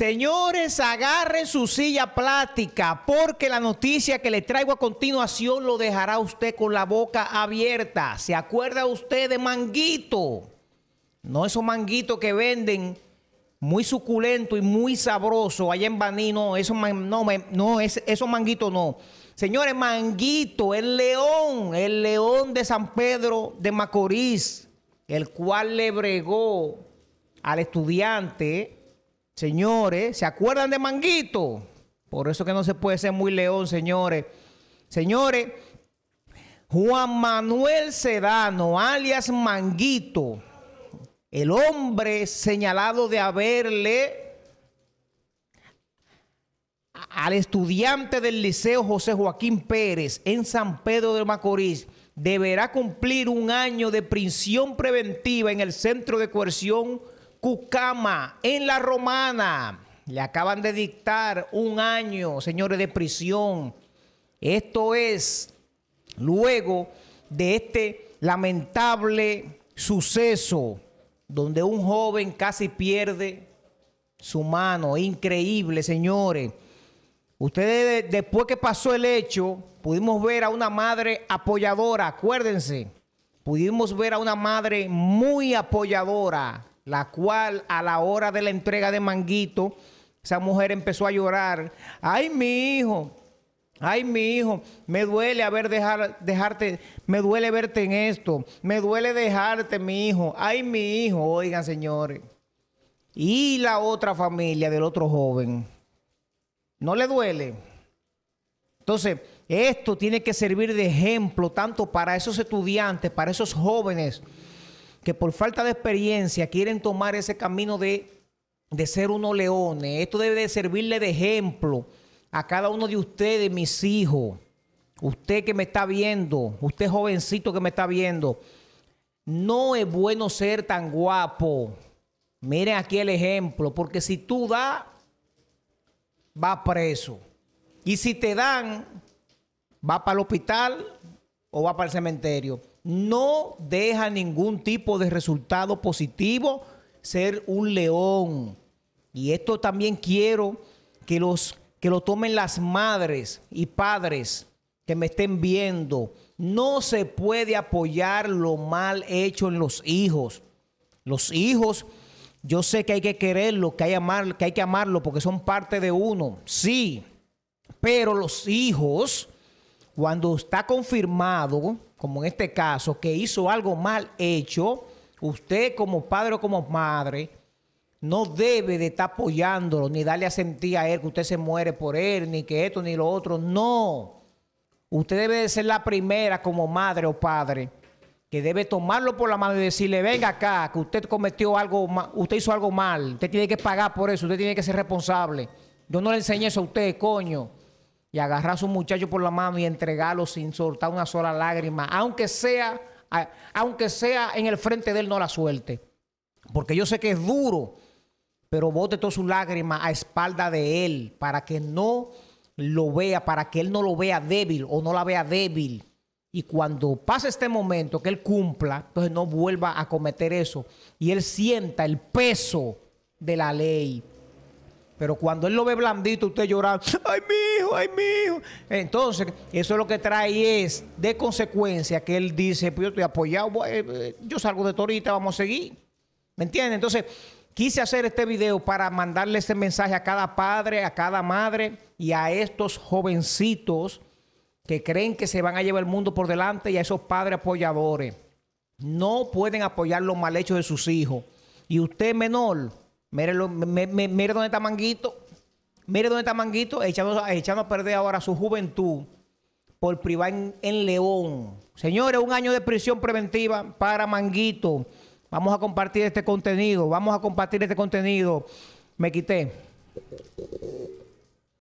Señores, agarren su silla plática porque la noticia que le traigo a continuación lo dejará usted con la boca abierta. ¿Se acuerda usted de manguito? No esos manguitos que venden muy suculento y muy sabroso allá en Baní, no, no, no, esos manguitos no. Señores, manguito, el león, el león de San Pedro de Macorís, el cual le bregó al estudiante Señores, ¿se acuerdan de Manguito? Por eso que no se puede ser muy león, señores. Señores, Juan Manuel Sedano, alias Manguito, el hombre señalado de haberle al estudiante del Liceo José Joaquín Pérez en San Pedro de Macorís, deberá cumplir un año de prisión preventiva en el Centro de Coerción Cucama, en La Romana. Le acaban de dictar un año, señores, de prisión. Esto es luego de este lamentable suceso donde un joven casi pierde su mano. Increíble, señores. Ustedes, después que pasó el hecho, pudimos ver a una madre apoyadora, acuérdense. Pudimos ver a una madre muy apoyadora, la cual a la hora de la entrega de Manguito, esa mujer empezó a llorar. Ay, mi hijo, ay, mi hijo, me duele haber dejarte, me duele verte en esto, me duele dejarte, mi hijo, ay, mi hijo, oigan, señores. Y la otra familia del otro joven, ¿no le duele? Entonces, esto tiene que servir de ejemplo tanto para esos estudiantes, para esos jóvenes, que por falta de experiencia quieren tomar ese camino de, ser unos leones. Esto debe de servirle de ejemplo a cada uno de ustedes, mis hijos. Usted que me está viendo, usted jovencito que me está viendo, no es bueno ser tan guapo. Miren aquí el ejemplo, porque si tú das, va preso. Y si te dan, va para el hospital o va para el cementerio no deja ningún tipo de resultado positivo ser un león. Y esto también quiero que, los, que lo tomen las madres y padres que me estén viendo. No se puede apoyar lo mal hecho en los hijos. Los hijos, yo sé que hay que quererlo, que hay, que hay que amarlo porque son parte de uno. Sí, pero los hijos, cuando está confirmado, como en este caso, que hizo algo mal hecho, usted como padre o como madre no debe de estar apoyándolo, ni darle a sentir a él que usted se muere por él, ni que esto, ni lo otro. No. Usted debe de ser la primera como madre o padre que debe tomarlo por la mano y decirle, venga acá, que usted cometió algo, usted hizo algo mal, usted tiene que pagar por eso, usted tiene que ser responsable. Yo no le enseñé eso a usted, coño y agarrar a su muchacho por la mano y entregarlo sin soltar una sola lágrima, aunque sea, aunque sea en el frente de él no la suelte. Porque yo sé que es duro, pero bote toda su lágrima a espalda de él para que no lo vea, para que él no lo vea débil o no la vea débil. Y cuando pase este momento, que él cumpla, entonces no vuelva a cometer eso. Y él sienta el peso de la ley pero cuando él lo ve blandito, usted llora, ay mi hijo, ay mi hijo. Entonces, eso lo que trae es de consecuencia que él dice, pues yo estoy apoyado, eh, yo salgo de Torita, vamos a seguir. ¿Me entienden? Entonces, quise hacer este video para mandarle este mensaje a cada padre, a cada madre y a estos jovencitos que creen que se van a llevar el mundo por delante y a esos padres apoyadores. No pueden apoyar los malhechos de sus hijos. Y usted menor, Mire, dónde está Manguito. Mire dónde está Manguito echando, a perder ahora su juventud por privar en, en, León. Señores, un año de prisión preventiva para Manguito. Vamos a compartir este contenido. Vamos a compartir este contenido. Me quité.